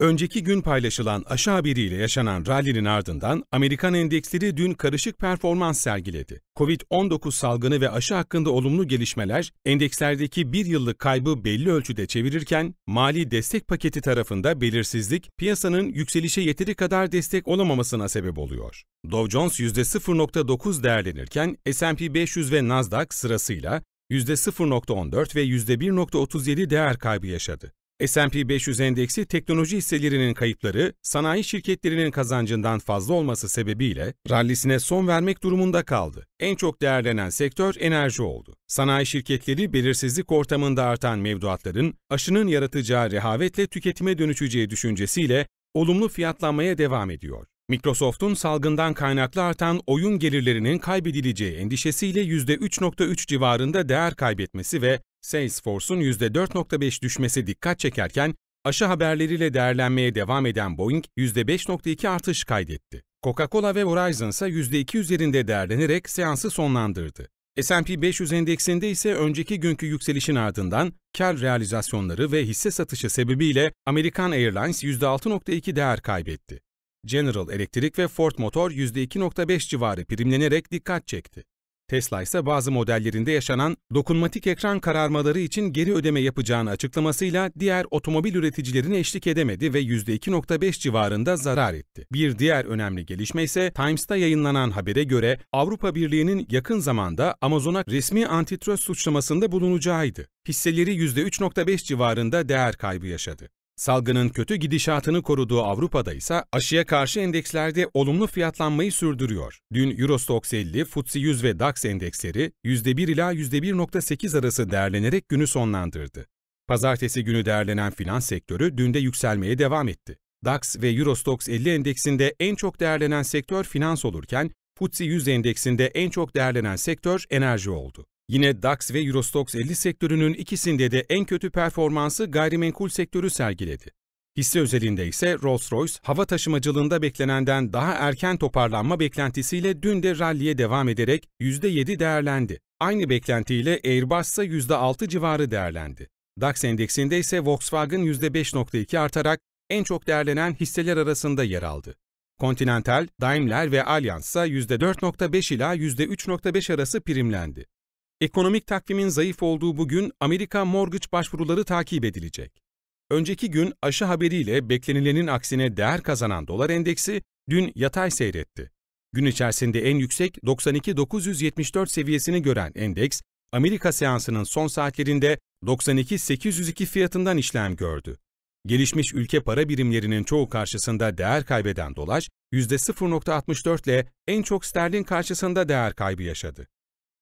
Önceki gün paylaşılan aşağı haberiyle yaşanan rallinin ardından Amerikan endeksleri dün karışık performans sergiledi. Covid-19 salgını ve aşı hakkında olumlu gelişmeler endekslerdeki bir yıllık kaybı belli ölçüde çevirirken mali destek paketi tarafında belirsizlik piyasanın yükselişe yeteri kadar destek olamamasına sebep oluyor. Dow Jones %0.9 değerlenirken S&P 500 ve Nasdaq sırasıyla %0.14 ve %1.37 değer kaybı yaşadı. S&P 500 endeksi teknoloji hisselerinin kayıpları, sanayi şirketlerinin kazancından fazla olması sebebiyle rallisine son vermek durumunda kaldı. En çok değerlenen sektör enerji oldu. Sanayi şirketleri belirsizlik ortamında artan mevduatların aşının yaratacağı rehavetle tüketime dönüşeceği düşüncesiyle olumlu fiyatlanmaya devam ediyor. Microsoft'un salgından kaynaklı artan oyun gelirlerinin kaybedileceği endişesiyle %3.3 civarında değer kaybetmesi ve Salesforce'un %4.5 düşmesi dikkat çekerken, aşı haberleriyle değerlenmeye devam eden Boeing %5.2 artış kaydetti. Coca-Cola ve Verizon ise %2 üzerinde değerlenerek seansı sonlandırdı. S&P 500 endeksinde ise önceki günkü yükselişin ardından kar realizasyonları ve hisse satışı sebebiyle American Airlines %6.2 değer kaybetti. General Electric ve Ford Motor %2.5 civarı primlenerek dikkat çekti. Tesla ise bazı modellerinde yaşanan dokunmatik ekran kararmaları için geri ödeme yapacağını açıklamasıyla diğer otomobil üreticilerine eşlik edemedi ve %2.5 civarında zarar etti. Bir diğer önemli gelişme ise Times'ta yayınlanan habere göre Avrupa Birliği'nin yakın zamanda Amazon'a resmi antitrust suçlamasında bulunacağıydı. Hisseleri %3.5 civarında değer kaybı yaşadı. Salgının kötü gidişatını koruduğu Avrupa'da ise aşıya karşı endekslerde olumlu fiyatlanmayı sürdürüyor. Dün Eurostoxx 50, FTSE 100 ve DAX endeksleri %1 ila %1.8 arası değerlenerek günü sonlandırdı. Pazartesi günü değerlenen finans sektörü dün de yükselmeye devam etti. DAX ve Eurostoxx 50 endeksinde en çok değerlenen sektör finans olurken, FTSE 100 endeksinde en çok değerlenen sektör enerji oldu. Yine DAX ve Eurostoxx 50 sektörünün ikisinde de en kötü performansı gayrimenkul sektörü sergiledi. Hisse özelinde ise Rolls-Royce, hava taşımacılığında beklenenden daha erken toparlanma beklentisiyle dün de ralliye devam ederek %7 değerlendi. Aynı beklentiyle Airbus ise %6 civarı değerlendi. DAX endeksinde ise Volkswagen %5.2 artarak en çok değerlenen hisseler arasında yer aldı. Continental, Daimler ve Allianz ise %4.5 ila %3.5 arası primlendi. Ekonomik takvimin zayıf olduğu bugün Amerika mortgage başvuruları takip edilecek. Önceki gün aşı haberiyle beklenilenin aksine değer kazanan dolar endeksi dün yatay seyretti. Gün içerisinde en yüksek 92.974 seviyesini gören endeks, Amerika seansının son saatlerinde 92.802 fiyatından işlem gördü. Gelişmiş ülke para birimlerinin çoğu karşısında değer kaybeden dolar, %0.64 ile en çok sterlin karşısında değer kaybı yaşadı.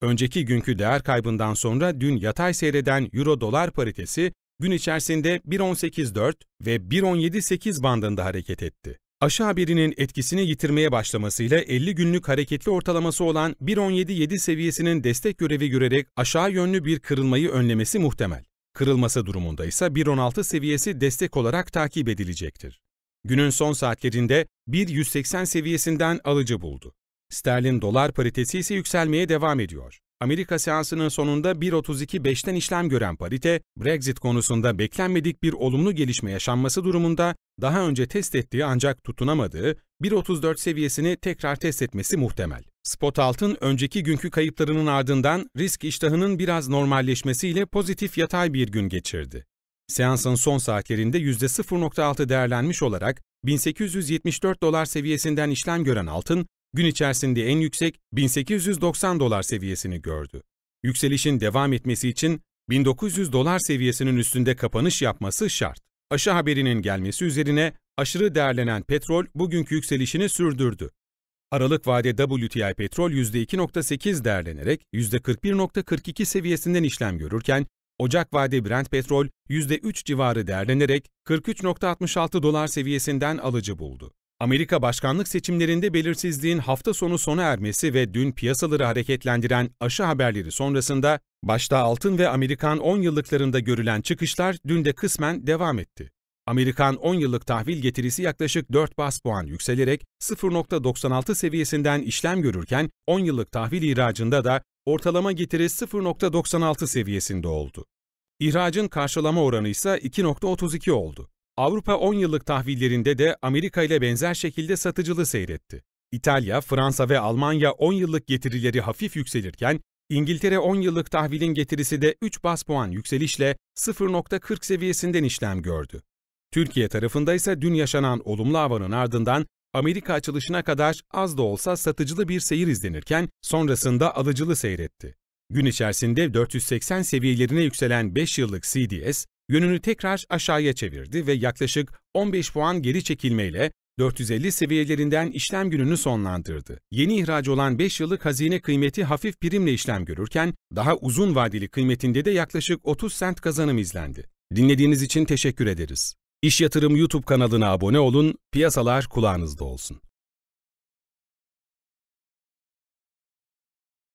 Önceki günkü değer kaybından sonra dün yatay seyreden euro-dolar paritesi gün içerisinde 1.18.4 ve 1.17.8 bandında hareket etti. Aşağı birinin etkisini yitirmeye başlamasıyla 50 günlük hareketli ortalaması olan 1.17.7 seviyesinin destek görevi görerek aşağı yönlü bir kırılmayı önlemesi muhtemel. Kırılması durumunda ise 1.16 seviyesi destek olarak takip edilecektir. Günün son saatlerinde 1.180 seviyesinden alıcı buldu. Sterlin dolar paritesi ise yükselmeye devam ediyor. Amerika seansının sonunda 1.32.5'ten işlem gören parite, Brexit konusunda beklenmedik bir olumlu gelişme yaşanması durumunda daha önce test ettiği ancak tutunamadığı 1.34 seviyesini tekrar test etmesi muhtemel. Spot altın önceki günkü kayıplarının ardından risk iştahının biraz normalleşmesiyle pozitif yatay bir gün geçirdi. Seansın son saatlerinde %0.6 değerlenmiş olarak 1874 dolar seviyesinden işlem gören altın, gün içerisinde en yüksek 1890 dolar seviyesini gördü. Yükselişin devam etmesi için 1900 dolar seviyesinin üstünde kapanış yapması şart. Aşı haberinin gelmesi üzerine aşırı değerlenen petrol bugünkü yükselişini sürdürdü. Aralık vade WTI petrol %2.8 değerlenerek %41.42 seviyesinden işlem görürken, Ocak vade Brent petrol %3 civarı değerlenerek 43.66 dolar seviyesinden alıcı buldu. Amerika başkanlık seçimlerinde belirsizliğin hafta sonu sona ermesi ve dün piyasaları hareketlendiren aşı haberleri sonrasında başta altın ve Amerikan 10 yıllıklarında görülen çıkışlar dün de kısmen devam etti. Amerikan 10 yıllık tahvil getirisi yaklaşık 4 bas puan yükselerek 0.96 seviyesinden işlem görürken 10 yıllık tahvil ihracında da ortalama getiri 0.96 seviyesinde oldu. İhracın karşılama oranı ise 2.32 oldu. Avrupa 10 yıllık tahvillerinde de Amerika ile benzer şekilde satıcılı seyretti. İtalya, Fransa ve Almanya 10 yıllık getirileri hafif yükselirken, İngiltere 10 yıllık tahvilin getirisi de 3 bas puan yükselişle 0.40 seviyesinden işlem gördü. Türkiye tarafında ise dün yaşanan olumlu havanın ardından Amerika açılışına kadar az da olsa satıcılı bir seyir izlenirken sonrasında alıcılı seyretti. Gün içerisinde 480 seviyelerine yükselen 5 yıllık CDS, yönünü tekrar aşağıya çevirdi ve yaklaşık 15 puan geri çekilmeyle 450 seviyelerinden işlem gününü sonlandırdı. Yeni ihraç olan 5 yıllık hazine kıymeti hafif primle işlem görürken, daha uzun vadeli kıymetinde de yaklaşık 30 sent kazanım izlendi. Dinlediğiniz için teşekkür ederiz. İş Yatırım YouTube kanalına abone olun, piyasalar kulağınızda olsun.